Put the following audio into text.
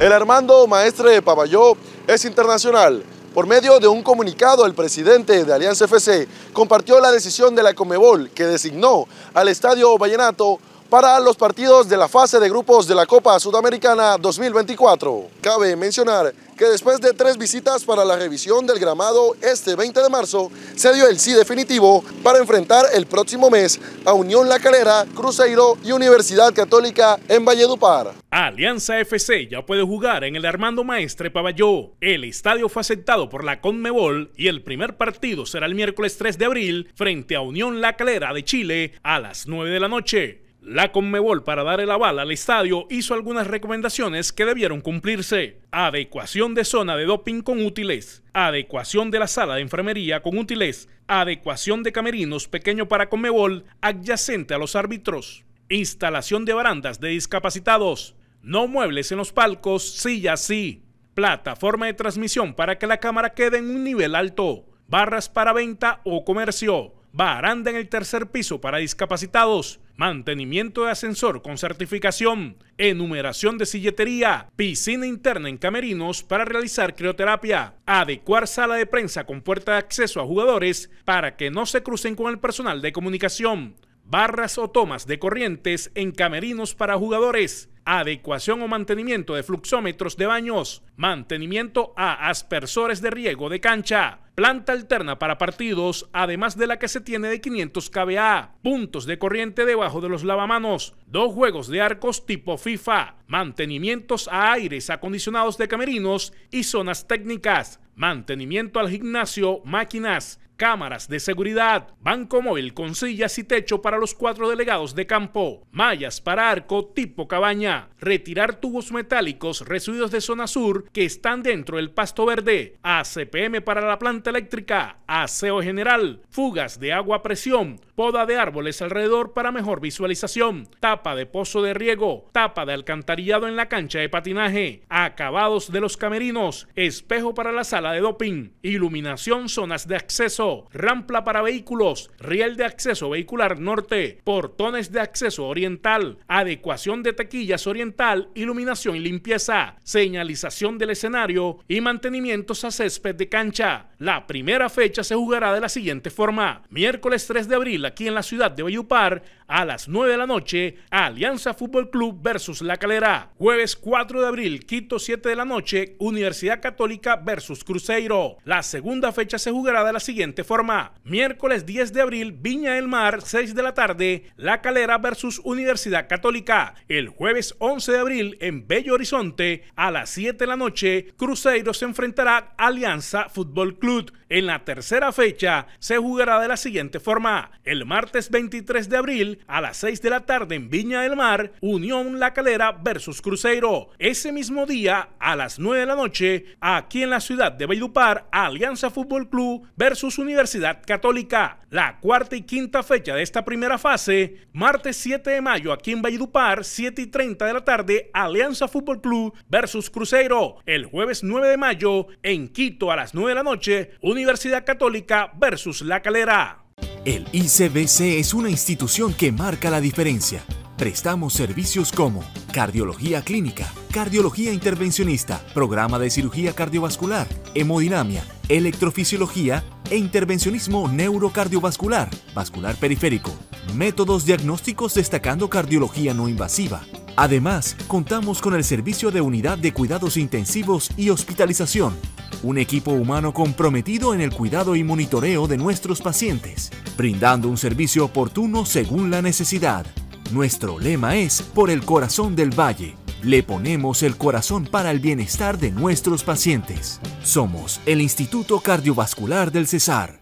El Armando Maestre de es internacional. Por medio de un comunicado, el presidente de Alianza FC compartió la decisión de la Comebol que designó al Estadio Vallenato para los partidos de la fase de grupos de la Copa Sudamericana 2024. Cabe mencionar que después de tres visitas para la revisión del gramado este 20 de marzo, se dio el sí definitivo para enfrentar el próximo mes a Unión La Calera, Cruzeiro y Universidad Católica en Valledupar. Alianza FC ya puede jugar en el Armando Maestre Paballó. El estadio fue aceptado por la Conmebol y el primer partido será el miércoles 3 de abril frente a Unión La Calera de Chile a las 9 de la noche. La Conmebol, para dar el aval al estadio, hizo algunas recomendaciones que debieron cumplirse. Adecuación de zona de doping con útiles, adecuación de la sala de enfermería con útiles, adecuación de camerinos pequeño para Conmebol adyacente a los árbitros, instalación de barandas de discapacitados, no muebles en los palcos, sillas sí, plataforma de transmisión para que la cámara quede en un nivel alto, barras para venta o comercio, baranda en el tercer piso para discapacitados, mantenimiento de ascensor con certificación, enumeración de silletería, piscina interna en camerinos para realizar crioterapia, adecuar sala de prensa con puerta de acceso a jugadores para que no se crucen con el personal de comunicación, barras o tomas de corrientes en camerinos para jugadores, adecuación o mantenimiento de fluxómetros de baños, mantenimiento a aspersores de riego de cancha, planta alterna para partidos, además de la que se tiene de 500 kVA, puntos de corriente debajo de los lavamanos, dos juegos de arcos tipo FIFA, mantenimientos a aires acondicionados de camerinos y zonas técnicas, mantenimiento al gimnasio, máquinas, cámaras de seguridad, banco móvil con sillas y techo para los cuatro delegados de campo, mallas para arco tipo cabaña, retirar tubos metálicos residuos de zona sur que están dentro del pasto verde, ACPM para la planta eléctrica, aseo general, fugas de agua a presión, poda de árboles alrededor para mejor visualización, tapa de pozo de riego, tapa de alcantarillado en la cancha de patinaje, acabados de los camerinos, espejo para la sala de doping, iluminación, zonas de acceso, rampla para vehículos, riel de acceso vehicular norte, portones de acceso oriental, adecuación de taquillas oriental, iluminación y limpieza, señalización del escenario y mantenimientos a césped de cancha. La primera fecha se jugará de la siguiente forma. Miércoles 3 de abril aquí en la ciudad de Bayupar, a las 9 de la noche Alianza Fútbol Club versus La Calera. Jueves 4 de abril, Quito 7 de la noche, Universidad Católica versus Cruzeiro. La segunda fecha se jugará de la siguiente forma. Miércoles 10 de abril, Viña del Mar, 6 de la tarde, La Calera versus Universidad Católica. El jueves 11 de abril, en Bello Horizonte, a las 7 de la noche, Cruzeiro se enfrentará a Alianza Fútbol Club. l'autre en la tercera fecha se jugará de la siguiente forma. El martes 23 de abril a las 6 de la tarde en Viña del Mar, Unión La Calera versus Cruzeiro. Ese mismo día a las 9 de la noche, aquí en la ciudad de Valledupar, Alianza Fútbol Club versus Universidad Católica. La cuarta y quinta fecha de esta primera fase, martes 7 de mayo aquí en Valledupar, 7 y 30 de la tarde, Alianza Fútbol Club versus Cruzeiro. El jueves 9 de mayo en Quito a las 9 de la noche, Universidad Católica versus La Calera. El ICBC es una institución que marca la diferencia. Prestamos servicios como cardiología clínica, cardiología intervencionista, programa de cirugía cardiovascular, hemodinamia, electrofisiología e intervencionismo neurocardiovascular, vascular periférico, métodos diagnósticos destacando cardiología no invasiva. Además, contamos con el servicio de unidad de cuidados intensivos y hospitalización, un equipo humano comprometido en el cuidado y monitoreo de nuestros pacientes, brindando un servicio oportuno según la necesidad. Nuestro lema es Por el corazón del valle. Le ponemos el corazón para el bienestar de nuestros pacientes. Somos el Instituto Cardiovascular del Cesar.